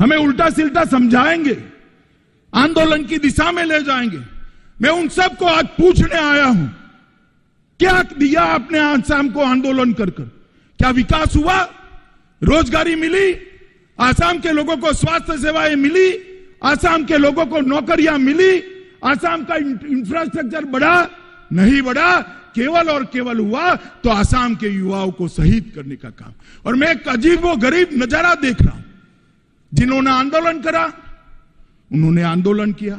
हमें उल्टा सिल्टा समझाएंगे आंदोलन की दिशा में ले जाएंगे मैं उन सबको आज पूछने आया हूं क्या दिया आपने आज शाम को आंदोलन कर कर क्या विकास हुआ रोजगारी मिली आसाम के लोगों को स्वास्थ्य सेवाएं मिली आसाम के लोगों को नौकरियां मिली आसाम का इंफ्रास्ट्रक्चर बढ़ा नहीं बढ़ा केवल और केवल हुआ तो आसाम के युवाओं को शहीद करने का काम और मैं एक अजीब व गरीब नजारा देख रहा हूं जिन्होंने आंदोलन करा उन्होंने आंदोलन किया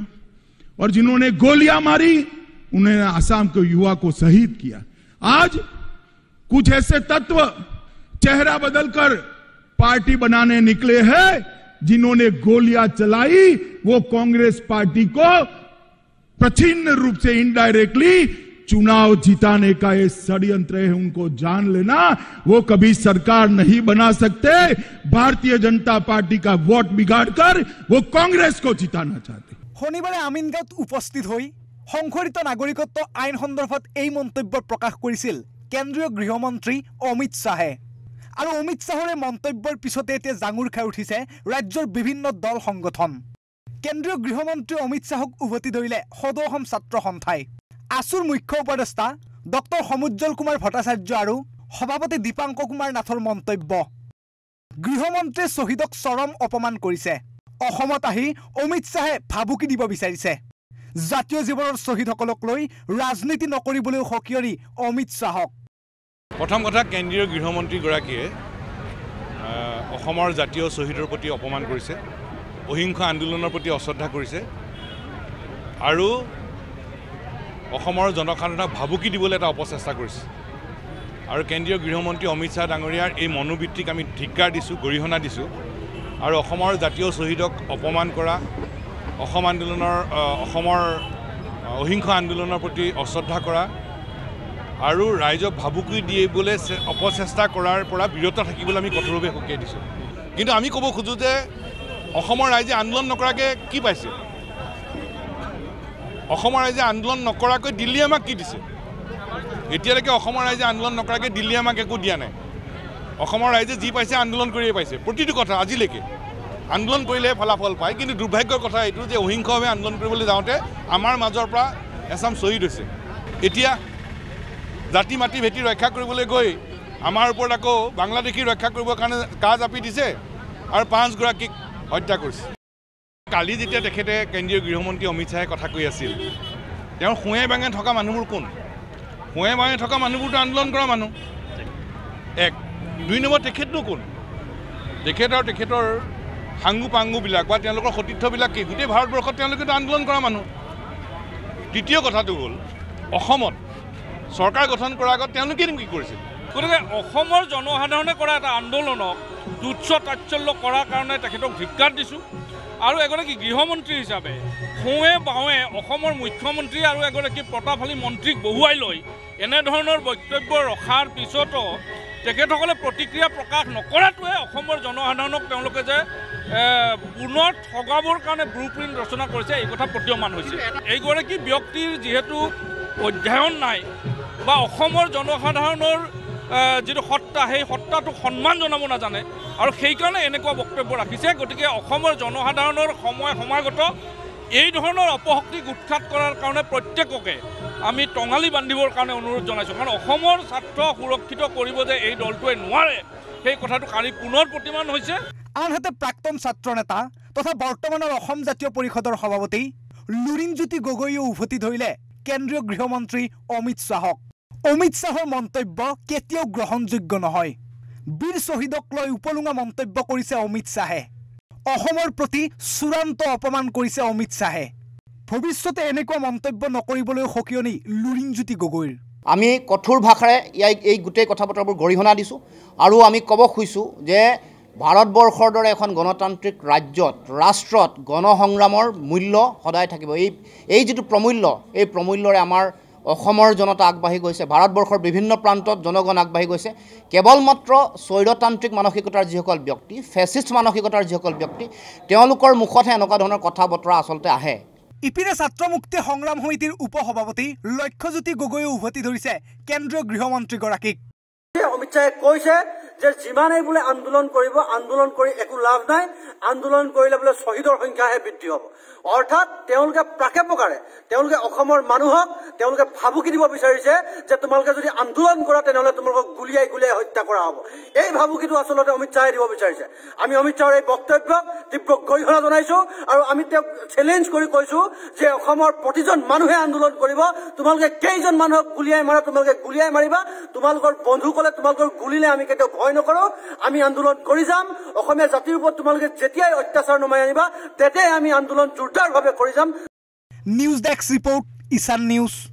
और जिन्होंने गोलियां मारी उन्होंने आसाम के युवा को शहीद किया आज कुछ ऐसे तत्व चेहरा बदलकर पार्टी बनाने निकले हैं जिन्होंने गोलियां चलाई वो कांग्रेस पार्टी को प्रचिन्न रूप से इनडायरेक्टली चुनाव जिताने का ये षड्यंत्र है उनको जान लेना वो कभी सरकार नहीं बना सकते भारतीय जनता पार्टी का वोट बिगाड़कर वो कांग्रेस को जिताना चाहते শনিবাৰে আমিনগাঁৱত উপস্থিত হৈ সংশোধিত নাগৰিকত্ব আইন সন্দৰ্ভত এই মন্তব্য প্ৰকাশ কৰিছিল কেন্দ্ৰীয় গৃহমন্ত্ৰী অমিত শ্বাহে আৰু অমিত শ্বাহৰ এই মন্তব্যৰ পিছতে এতিয়া জাঙুৰ খাই উঠিছে ৰাজ্যৰ বিভিন্ন দল সংগঠন কেন্দ্ৰীয় গৃহমন্ত্ৰী অমিত শ্বাহক উভতি ধৰিলে সদৌ অসম ছাত্ৰ সন্থাই আছুৰ মুখ্য উপদেষ্টা ডক্টৰ সমুজ্জ্বল কুমাৰ ভট্টাচাৰ্য আৰু সভাপতি দীপাংক কুমাৰ নাথৰ মন্তব্য গৃহমন্ত্ৰীয়ে শ্বহীদক চৰম অপমান কৰিছে অসমত আহি অমিত শ্বাহে ভাবুকি দিব বিচাৰিছে জাতীয় জীৱনৰ শ্বহীদসকলক লৈ ৰাজনীতি নকৰিবলৈও সকিয়ৰি অমিত শ্বাহক প্ৰথম কথা কেন্দ্ৰীয় গৃহমন্ত্ৰীগৰাকীয়ে অসমৰ জাতীয় শ্বহীদৰ প্ৰতি অপমান কৰিছে অহিংস আন্দোলনৰ প্ৰতি অশ্ৰদ্ধা কৰিছে আৰু অসমৰ জনসাধাৰণক ভাবুকি দিবলৈ এটা অপচেষ্টা কৰিছে আৰু কেন্দ্ৰীয় গৃহমন্ত্ৰী অমিত শ্বাহ ডাঙৰীয়াৰ এই মনোবৃত্তিক আমি ধিক্কাৰ দিছোঁ গৰিহণা দিছোঁ আৰু অসমৰ জাতীয় শ্বহীদক অপমান কৰা অসম আন্দোলনৰ অসমৰ অহিংস আন্দোলনৰ প্ৰতি অশ্ৰদ্ধা কৰা আৰু ৰাইজক ভাবুকি দিবলৈ অপচেষ্টা কৰাৰ পৰা বিৰত থাকিবলৈ আমি কঠোৰভাৱে সকীয়াই দিছোঁ কিন্তু আমি ক'ব খোজোঁ যে অসমৰ ৰাইজে আন্দোলন নকৰাকৈ কি পাইছে অসমৰ ৰাইজে আন্দোলন নকৰাকৈ দিল্লী আমাক কি দিছে এতিয়ালৈকে অসমৰ ৰাইজে আন্দোলন নকৰাকৈ দিল্লী আমাক একো দিয়া নাই অসমৰ ৰাইজে যি পাইছে আন্দোলন কৰিয়ে পাইছে প্ৰতিটো কথা আজিলৈকে আন্দোলন কৰিলেহে ফলাফল পায় কিন্তু দুৰ্ভাগ্যৰ কথা এইটো যে অহিংসভাৱে আন্দোলন কৰিবলৈ যাওঁতে আমাৰ মাজৰ পৰা এচাম শ্বহীদ হৈছে এতিয়া জাতি মাটি ভেটি ৰক্ষা কৰিবলৈ গৈ আমাৰ ওপৰত আকৌ বাংলাদেশী ৰক্ষা কৰিবৰ কাৰণে কাজ আপি দিছে আৰু পাঁচগৰাকীক হত্যা কৰিছে কালি যেতিয়া তেখেতে কেন্দ্রীয় গৃহমন্ত্রী অমিত শাহে কথা কৈ আছিল তেওঁ শুঁয়ে বাঙে থকা মানুহবোর কোন শুঁয়ে বাঙে থকা মানুহবোর তো আন্দোলন কৰা মানুহ এক দুই নম্বৰ তেখেতনো কোন তেখেত আৰু তেখেতৰ হাঙ্গু পাঙ্গুবিল বা তেওঁলোকৰ সতীৰ্থবিল কি গোটেই ভাৰতবৰ্ষ তো আন্দোলন কৰা মানুহ তৃতীয় কথাটো হল অসমত চৰকাৰ গঠন কৰাৰ আগত কি কৰেছিল গতিকে জনসাধাৰণে কৰা এটা আন্দোলনক তুচ্ছ তাৎসল্য কৰাৰ কাৰণে তেখেতক ধিক্কাৰ দিছো আৰু এগৰাকী গৃহমন্ত্ৰী হিচাপে সোঁৱে বাওঁৱে অসমৰ মুখ্যমন্ত্ৰী আৰু এগৰাকী প্ৰতাপশালী মন্ত্ৰীক বহুৱাই লৈ এনেধৰণৰ বক্তব্য ৰখাৰ পিছতো তেখেতসকলে প্ৰতিক্ৰিয়া প্ৰকাশ নকৰাটোৱে অসমৰ জনসাধাৰণক তেওঁলোকে যে পুনৰ ঠগাবৰ কাৰণে ব্লু প্ৰিণ্ট ৰচনা কৰিছে এই কথা প্ৰতীয়মান হৈছে এইগৰাকী ব্যক্তিৰ যিহেতু অধ্যয়ন নাই বা অসমৰ জনসাধাৰণৰ যিটো সত্তা সেই সত্তাটোক সন্মান জনাব নাজানে আৰু সেইকাৰণে এনেকুৱা বক্তব্য ৰাখিছে গতিকে অসমৰ জনসাধাৰণৰ সময় সমাগত এই ধৰণৰ অপশক্তি উৎখাত কৰাৰ কাৰণে প্ৰত্যেককে আমি টঙালি বান্ধিবৰ কাৰণে অনুৰোধ জনাইছোঁ কাৰণ অসমৰ স্বাৰ্থ সুৰক্ষিত কৰিব যে এই দলটোৱে নোৱাৰে সেই কথাটো কালি পুনৰ প্ৰতিমান হৈছে আনহাতে প্ৰাক্তন ছাত্ৰ নেতা তথা বৰ্তমানৰ অসম জাতীয় পৰিষদৰ সভাপতি লুৰিণজ্যোতি গগৈয়ে উভতি ধৰিলে কেন্দ্ৰীয় গৃহমন্ত্ৰী অমিত শ্বাহক অমিত শ্বাহৰ মন্তব্য কেতিয়াও গ্ৰহণযোগ্য নহয় বীৰ শ্বহীদক লৈ উপলুঙা মন্তব্য কৰিছে অমিত শ্বাহে অসমৰ প্ৰতি চূড়ান্ত অপমান কৰিছে অমিত শ্বাহে ভৱিষ্যতে এনেকুৱা মন্তব্য নকৰিবলৈ সকিয়নি লুৰিণজ্যোতি গগৈৰ আমি কঠোৰ ভাষাৰে ইয়াক এই গোটেই কথা বতৰাবোৰ গৰিহণা দিছোঁ আৰু আমি ক'ব খুজিছোঁ যে ভাৰতবৰ্ষৰ দৰে এখন গণতান্ত্ৰিক ৰাজ্যত ৰাষ্ট্ৰত গণসংগ্ৰামৰ মূল্য সদায় থাকিব এই এই যিটো প্ৰমূল্য এই প্ৰমূল্যৰে আমাৰ অসমৰ জনতা আগবাঢ়ি গৈছে ভাৰতবৰ্ষৰ বিভিন্ন প্ৰান্তত জনগণ আগবাঢ়ি গৈছে কেৱল মাত্ৰ চৈৰতান্ত্ৰিক মানসিকতাৰ যিসকল ব্যক্তি ফেচিষ্ট মানসিকতাৰ যিসকল ব্যক্তি তেওঁলোকৰ মুখতহে এনেকুৱা ধৰণৰ কথা বতৰা আচলতে আহে ইপিনে ছাত্ৰ মুক্তি সংগ্ৰাম সমিতিৰ উপ সভাপতি লক্ষ্যজ্যোতি গগৈয়ে উভতি ধৰিছে কেন্দ্ৰীয় গৃহমন্ত্ৰীগৰাকীক অমিত শ্বাহে কৈছে যে যিমানেই বোলে আন্দোলন কৰিব আন্দোলন কৰি একো লাভ নাই আন্দোলন কৰিলে বোলে শ্বহীদৰ সংখ্যাহে বৃদ্ধি হ'ব অৰ্থাৎ তেওঁলোকে প্ৰাকে প্ৰকাৰে তেওঁলোকে অসমৰ মানুহক তেওঁলোকে ভাবুকি দিব বিচাৰিছে যে তোমালোকে যদি আন্দোলন কৰা তেনেহ'লে তোমালোকক গুলিয়াই গুলিয়াই হত্যা কৰা হ'ব এই ভাবুকিটো আচলতে অমিত শ্বাহে দিব বিচাৰিছে আমি অমিত শ্বাহৰ এই বক্তব্য তীব্ৰ গৰিহণা জনাইছো আৰু আমি তেওঁক চেলেঞ্জ কৰি কৈছো যে অসমৰ প্ৰতিজন মানুহে আন্দোলন কৰিব তোমালোকে কেইজন মানুহক গুলিয়াই মাৰা তোমালোকে গুলিয়াই মাৰিবা তোমালোকৰ বন্ধু কলে তোমালোকৰ গুলিলে আমি কেতিয়াও ভয় নকৰো আমি আন্দোলন কৰি যাম অসমীয়া জাতিৰ ওপৰত তোমালোকে যেতিয়াই অত্যাচাৰ নমাই আনিবা তেতিয়াই আমি আন্দোলন জোৰদাৰভাৱে কৰি যাম news desk report ISAN News.